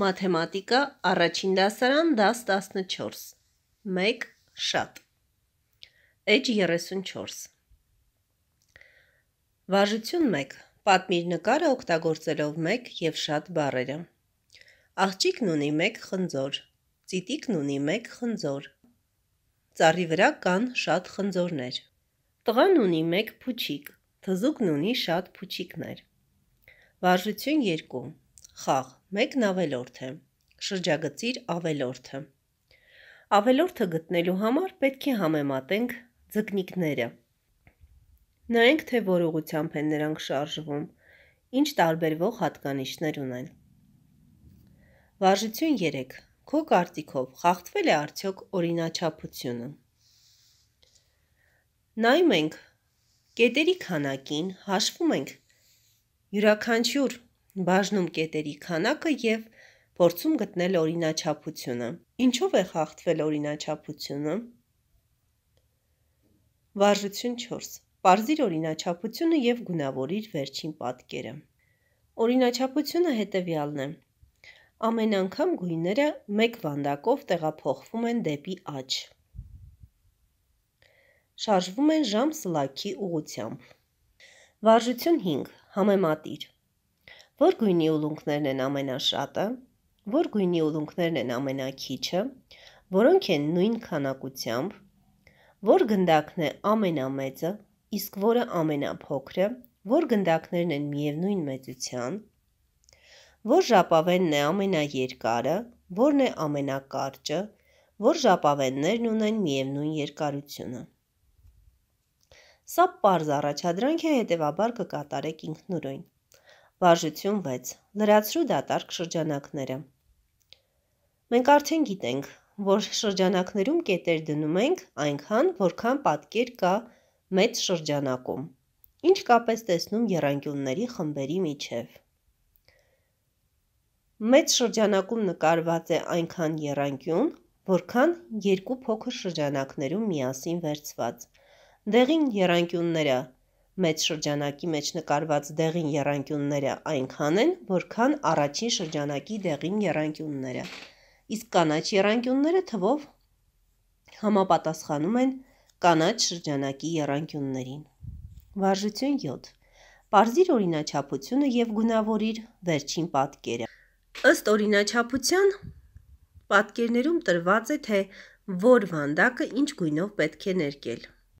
Մաթեմատիկա առաջին դասարան դաս 14։ 1 շատ։ Էջ 34։ Վարժություն 1։ Պատմիր նկարը օգտագործելով 1 եւ շատ բառերը։ Աղջիկն ունի 1 խնձոր, ծիտիկն ունի 1 խնձոր։ Ծառի վրա կան շատ խնձորներ։ Տղան ունի 1 փուչիկ, թզուկն ունի շատ փուչիկներ։ Վարժություն 2 խաղ, մեկն ավելորդ է, շրջագծիր ավելորդը։ Ավելորդը գտնելու համար պետք է համեմատենք ձգնիկները։ Նայենք, թե որ ուղությամբ են նրանք շարժվում, ինչ տարբերվող հատկանիշներ ունեն։ Վարժություն 3. Քո կարծիքով խախտվել է արդյոք օրինաչափությունը։ Նայում ենք կետերի քանակին, հաշվում ենք յուրաքանչյուր բաժնում կետերի քանակը և փորձում գտնել օրինաչափությունը։ Ինչով է խախտվել օրինաչափությունը։ Վարժություն 4. Պարզիր օրինաչափությունը եւ գունավորիր վերջին պատկերը։ Օրինաչափությունը հետեւյալն է։ Ամեն անգամ գույները մեկ վանդակով տեղափոխվում են դեպի աջ։ Շարժվում են ժամ սլաքի ուղությամբ։ Վարժություն 5. Համեմատիր որ գույնի ուլունքներն են ամենաշատը, որ գույնի ուլունքներն են ամենաքիչը, որոնք են նույն քանակությամբ, որ գնդակն է ամենամեծը, իսկ որը ամենափոքրը, որ գնդակներն են միևնույն մեծության, որ ժապավենն է ամենաերկարը, որն է ամենակարճը, որ ժապավեններն ունեն միևնույն երկարությունը։ Սա պարզ առաջադրանք է, հետևաբար կկատարեք ինքնուրույն։ Վարժություն 6. Լրացրու դատարկ շրջանակները։ Մենք արդեն գիտենք, որ շրջանակներում կետեր դնում ենք այնքան, որքան պատկեր կա մեծ շրջանակում։ Ինչ կապես տեսնում երանգյունների խմբերի միջև։ Մեծ շրջանակում նկարված է այնքան երանգյուն, որքան երկու փոքր շրջանակներում միասին վերցված։ Դեղին երանգյունները մեծ շրջանակի մեջ նկարված դեղին եռանկյունները այնքան են, որքան առաջին շրջանակի դեղին եռանկյունները։ Իսկ կանաչ եռանկյունները թվով համապատասխանում են կանաչ շրջանակի եռանկյուններին։ Վարժություն 7 Պարզիր օրինաչափությունը եւ գունավորիր վերջին պատկերը։ Ըստ օրինաչափության պատկերներում տրված է թե որ վանդակը ինչ գույնով պետք է ներկել։